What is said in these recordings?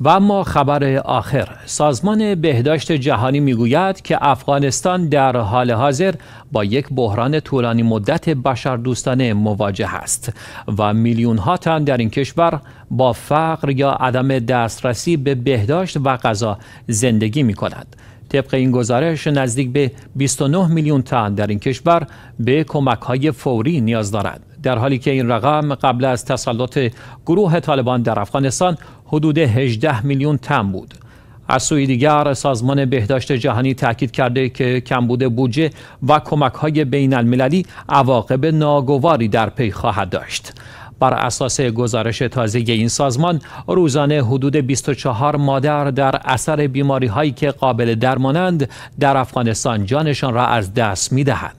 و اما خبر آخر سازمان بهداشت جهانی میگوید که افغانستان در حال حاضر با یک بحران طولانی مدت بشردوستانه مواجه است و میلیون ها تن در این کشور با فقر یا عدم دسترسی به بهداشت و غذا زندگی می کند. طبق این گزارش نزدیک به 29 میلیون تن در این کشور به کمک های فوری نیاز دارند در حالی که این رقم قبل از تسلط گروه طالبان در افغانستان حدود 18 میلیون تن بود از سوی دیگر سازمان بهداشت جهانی تاکید کرده که کمبود بودجه و کمک های بین المللی عواقب ناگواری در پی خواهد داشت بر اساس گزارش تازه این سازمان روزانه حدود 24 مادر در اثر بیماری هایی که قابل درمانند در افغانستان جانشان را از دست می دهند.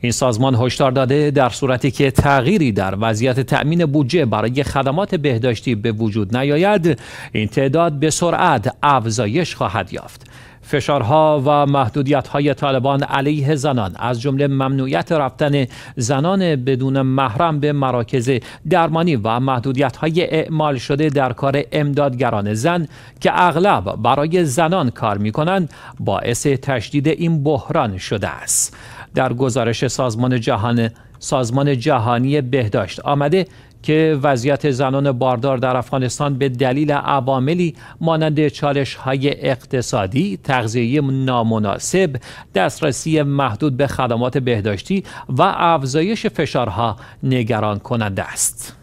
این سازمان هشدار داده در صورتی که تغییری در وضعیت تأمین بودجه برای خدمات بهداشتی به وجود نیاید این تعداد به سرعت افزایش خواهد یافت فشارها و محدودیت‌های طالبان علیه زنان از جمله ممنوعیت رفتن زنان بدون محرم به مراکز درمانی و محدودیت‌های اعمال شده در کار امدادگران زن که اغلب برای زنان کار می‌کنند باعث تشدید این بحران شده است در گزارش سازمان جهان سازمان جهانی بهداشت آمده که وضعیت زنان باردار در افغانستان به دلیل عواملی مانند چالش های اقتصادی، تغذیه نامناسب، دسترسی محدود به خدمات بهداشتی و افزایش فشارها نگران کننده است.